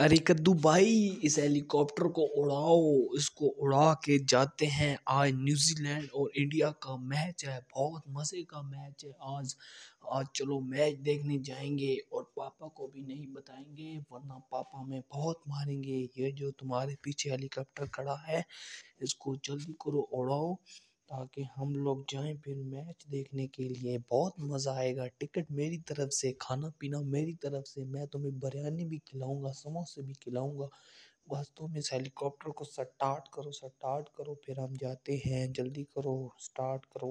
अरे कद्दू भाई इस हेलीकॉप्टर को उड़ाओ इसको उड़ा के जाते हैं आज न्यूजीलैंड और इंडिया का मैच है बहुत मज़े का मैच है आज आज चलो मैच देखने जाएंगे और पापा को भी नहीं बताएंगे वरना पापा में बहुत मारेंगे ये जो तुम्हारे पीछे हेलीकॉप्टर खड़ा है इसको जल्दी करो उड़ाओ ताकि हम लोग जाएं फिर मैच देखने के लिए बहुत मज़ा आएगा टिकट मेरी तरफ़ से खाना पीना मेरी तरफ़ से मैं तुम्हें बिरयानी भी खिलाऊँगा समोसे भी खिलाऊँगा बस तुम इस हेलीकॉप्टर को स्टार्ट करो स्टार्ट करो फिर हम जाते हैं जल्दी करो स्टार्ट करो